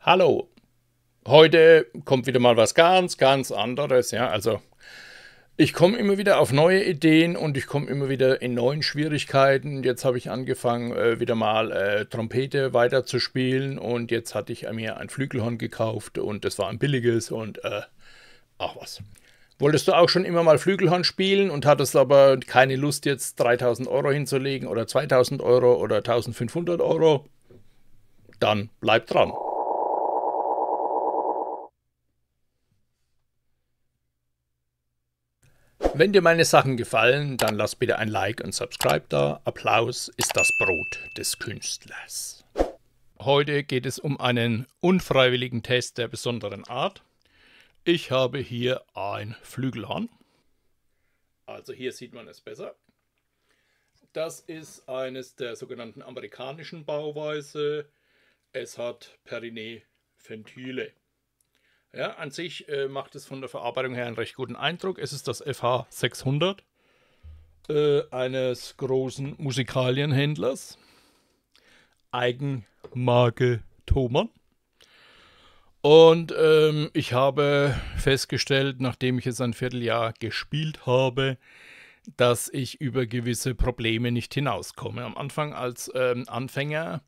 Hallo. Heute kommt wieder mal was ganz, ganz anderes. Ja, also ich komme immer wieder auf neue Ideen und ich komme immer wieder in neuen Schwierigkeiten. Jetzt habe ich angefangen, äh, wieder mal äh, Trompete weiterzuspielen und jetzt hatte ich mir ein Flügelhorn gekauft und das war ein billiges und äh, ach was. Wolltest du auch schon immer mal Flügelhorn spielen und hattest aber keine Lust, jetzt 3000 Euro hinzulegen oder 2000 Euro oder 1500 Euro? Dann bleib dran. Wenn dir meine Sachen gefallen, dann lass bitte ein Like und Subscribe da. Applaus ist das Brot des Künstlers. Heute geht es um einen unfreiwilligen Test der besonderen Art. Ich habe hier ein Flügelhorn. Also hier sieht man es besser. Das ist eines der sogenannten amerikanischen Bauweise. Es hat Periné-Ventile. Ja, an sich äh, macht es von der Verarbeitung her einen recht guten Eindruck. Es ist das FH 600 äh, eines großen Musikalienhändlers. Eigenmarke Thomann. Und ähm, ich habe festgestellt, nachdem ich es ein Vierteljahr gespielt habe, dass ich über gewisse Probleme nicht hinauskomme. Am Anfang als ähm, Anfänger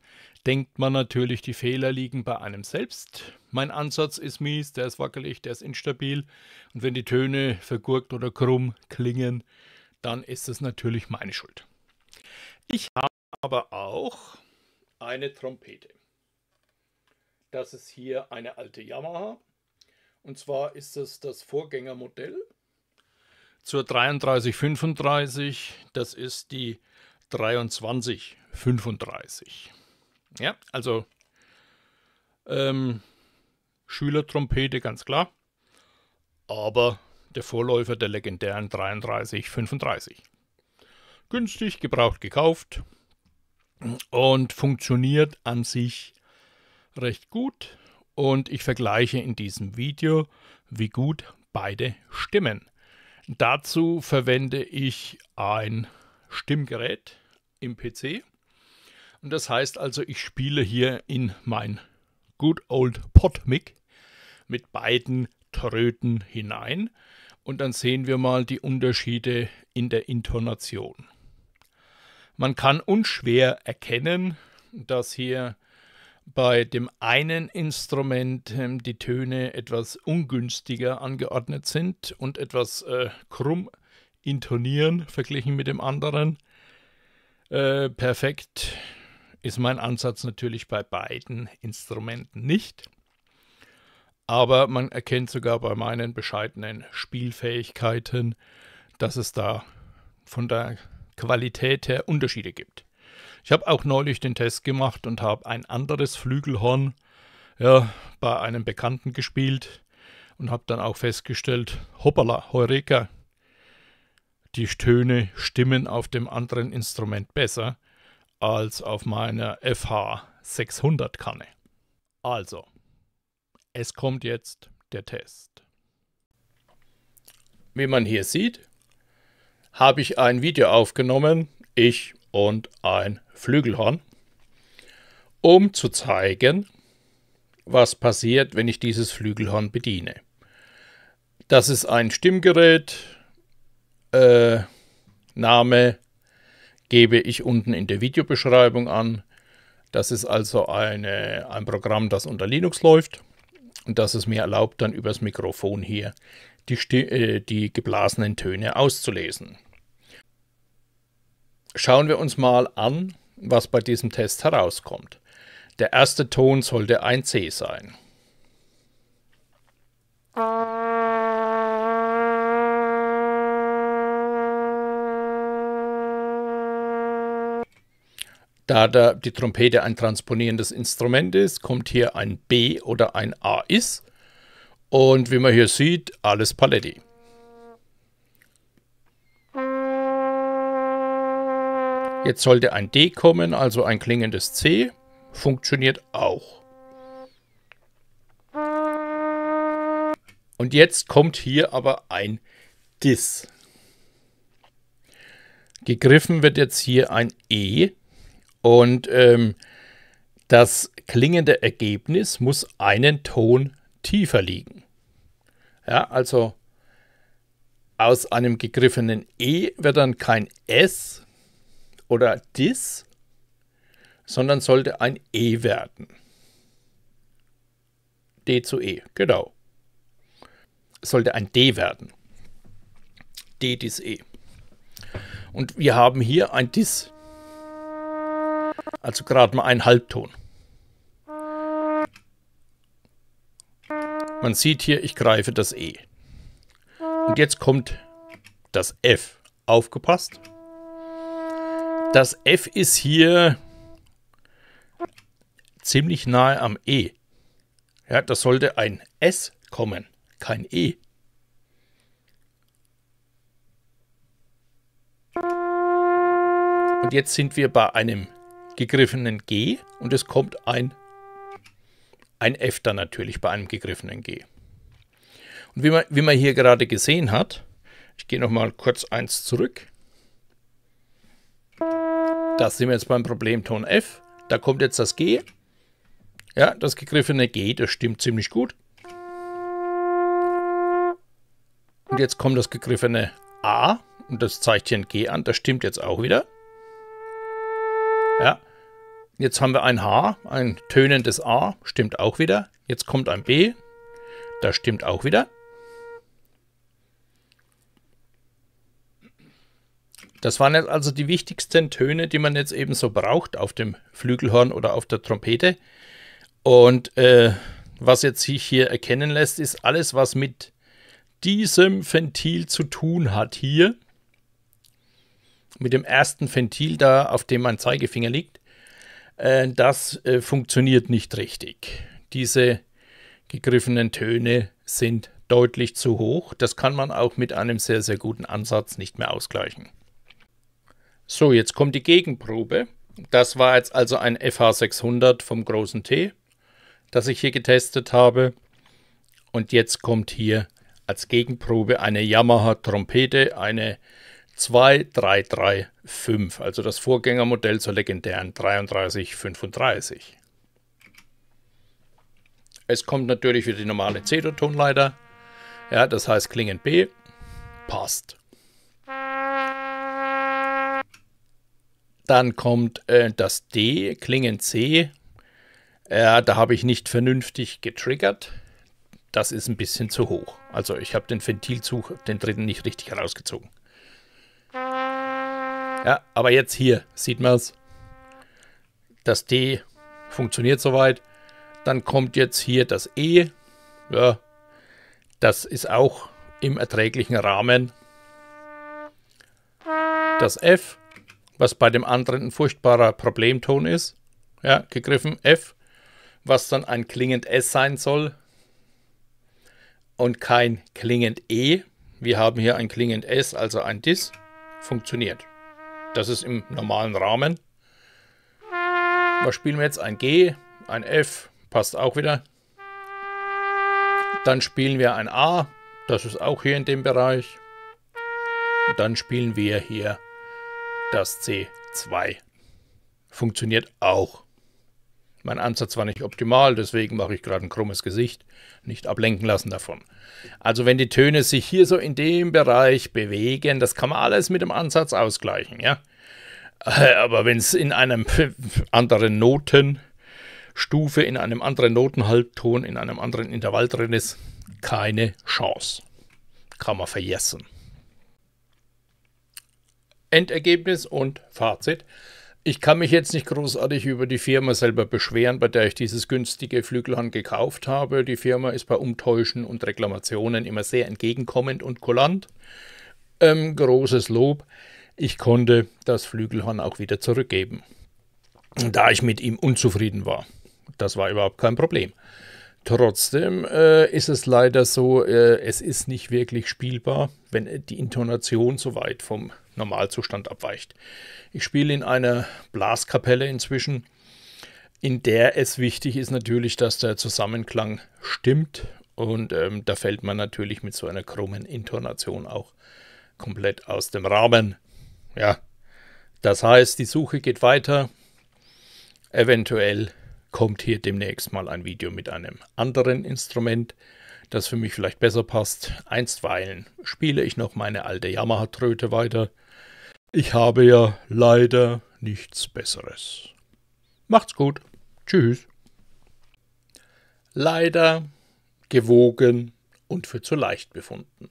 denkt man natürlich, die Fehler liegen bei einem selbst. Mein Ansatz ist mies, der ist wackelig, der ist instabil. Und wenn die Töne vergurkt oder krumm klingen, dann ist es natürlich meine Schuld. Ich habe aber auch eine Trompete. Das ist hier eine alte Yamaha. Und zwar ist es das Vorgängermodell zur 3335. Das ist die 2335. Ja, also ähm, Schülertrompete, ganz klar. Aber der Vorläufer der legendären 3335. Günstig, gebraucht, gekauft und funktioniert an sich recht gut. Und ich vergleiche in diesem Video, wie gut beide stimmen. Dazu verwende ich ein Stimmgerät im PC. Und das heißt also, ich spiele hier in mein Good Old Podmic mit beiden Tröten hinein. Und dann sehen wir mal die Unterschiede in der Intonation. Man kann unschwer erkennen, dass hier bei dem einen Instrument ähm, die Töne etwas ungünstiger angeordnet sind und etwas äh, krumm intonieren verglichen mit dem anderen. Äh, perfekt ist mein Ansatz natürlich bei beiden Instrumenten nicht. Aber man erkennt sogar bei meinen bescheidenen Spielfähigkeiten, dass es da von der Qualität her Unterschiede gibt. Ich habe auch neulich den Test gemacht und habe ein anderes Flügelhorn ja, bei einem Bekannten gespielt und habe dann auch festgestellt, hoppala, Heureka, die Töne stimmen auf dem anderen Instrument besser als auf meiner FH 600 Kanne. Also, es kommt jetzt der Test. Wie man hier sieht, habe ich ein Video aufgenommen, ich und ein Flügelhorn, um zu zeigen, was passiert, wenn ich dieses Flügelhorn bediene. Das ist ein Stimmgerät. Äh, Name gebe ich unten in der Videobeschreibung an. Das ist also eine, ein Programm, das unter Linux läuft und das es mir erlaubt, dann übers Mikrofon hier die, äh, die geblasenen Töne auszulesen. Schauen wir uns mal an, was bei diesem Test herauskommt. Der erste Ton sollte ein C sein. Da die Trompete ein transponierendes Instrument ist, kommt hier ein B oder ein A ist. Und wie man hier sieht, alles Paletti. Jetzt sollte ein D kommen, also ein klingendes C. Funktioniert auch. Und jetzt kommt hier aber ein Dis. Gegriffen wird jetzt hier ein E und ähm, das klingende Ergebnis muss einen Ton tiefer liegen. Ja, also aus einem gegriffenen E wird dann kein S, oder dis, sondern sollte ein e werden. D zu e, genau. Sollte ein d werden. D dis e. Und wir haben hier ein dis. Also gerade mal einen Halbton. Man sieht hier, ich greife das E. Und jetzt kommt das F. Aufgepasst. Das F ist hier ziemlich nahe am E. Ja, da sollte ein S kommen, kein E. Und jetzt sind wir bei einem gegriffenen G und es kommt ein, ein F dann natürlich bei einem gegriffenen G. Und wie man, wie man hier gerade gesehen hat, ich gehe nochmal kurz eins zurück, da sind wir jetzt beim Problemton F. Da kommt jetzt das G. Ja, das gegriffene G, das stimmt ziemlich gut. Und jetzt kommt das gegriffene A. Und das zeigt hier ein G an. Das stimmt jetzt auch wieder. Ja. Jetzt haben wir ein H, ein tönendes A. Stimmt auch wieder. Jetzt kommt ein B. Das stimmt auch wieder. Das waren jetzt also die wichtigsten Töne, die man jetzt eben so braucht auf dem Flügelhorn oder auf der Trompete. Und äh, was jetzt sich hier erkennen lässt, ist alles, was mit diesem Ventil zu tun hat hier. Mit dem ersten Ventil da, auf dem mein Zeigefinger liegt. Äh, das äh, funktioniert nicht richtig. Diese gegriffenen Töne sind deutlich zu hoch. Das kann man auch mit einem sehr, sehr guten Ansatz nicht mehr ausgleichen. So, jetzt kommt die Gegenprobe. Das war jetzt also ein FH600 vom großen T, das ich hier getestet habe. Und jetzt kommt hier als Gegenprobe eine Yamaha Trompete, eine 2335, also das Vorgängermodell zur legendären 3335. Es kommt natürlich wieder die normale C-Tonleiter. Ja, das heißt Klingen B. Passt. Dann kommt äh, das D, Klingen C. Äh, da habe ich nicht vernünftig getriggert. Das ist ein bisschen zu hoch. Also ich habe den Ventilzug, den dritten, nicht richtig herausgezogen. Ja, aber jetzt hier sieht man es. Das D funktioniert soweit. Dann kommt jetzt hier das E. Ja, das ist auch im erträglichen Rahmen. Das F was bei dem anderen ein furchtbarer Problemton ist, ja, gegriffen F, was dann ein klingend S sein soll und kein klingend E. Wir haben hier ein klingend S, also ein Dis, funktioniert. Das ist im normalen Rahmen. Was spielen wir jetzt? Ein G, ein F, passt auch wieder. Dann spielen wir ein A, das ist auch hier in dem Bereich. Und dann spielen wir hier das C2. Funktioniert auch. Mein Ansatz war nicht optimal, deswegen mache ich gerade ein krummes Gesicht. Nicht ablenken lassen davon. Also wenn die Töne sich hier so in dem Bereich bewegen, das kann man alles mit dem Ansatz ausgleichen, ja. Äh, aber wenn es in einem anderen Notenstufe, in einem anderen Notenhalbton, in einem anderen Intervall drin ist, keine Chance. Kann man vergessen. Endergebnis und Fazit. Ich kann mich jetzt nicht großartig über die Firma selber beschweren, bei der ich dieses günstige Flügelhorn gekauft habe. Die Firma ist bei Umtäuschen und Reklamationen immer sehr entgegenkommend und kulant. Ähm, großes Lob. Ich konnte das Flügelhorn auch wieder zurückgeben, da ich mit ihm unzufrieden war. Das war überhaupt kein Problem. Trotzdem äh, ist es leider so, äh, es ist nicht wirklich spielbar, wenn die Intonation so weit vom Normalzustand abweicht. Ich spiele in einer Blaskapelle inzwischen, in der es wichtig ist natürlich, dass der Zusammenklang stimmt und ähm, da fällt man natürlich mit so einer krummen Intonation auch komplett aus dem Rahmen. Ja, das heißt, die Suche geht weiter. Eventuell kommt hier demnächst mal ein Video mit einem anderen Instrument das für mich vielleicht besser passt. Einstweilen spiele ich noch meine alte Yamaha-Tröte weiter. Ich habe ja leider nichts Besseres. Macht's gut. Tschüss. Leider, gewogen und für zu leicht befunden.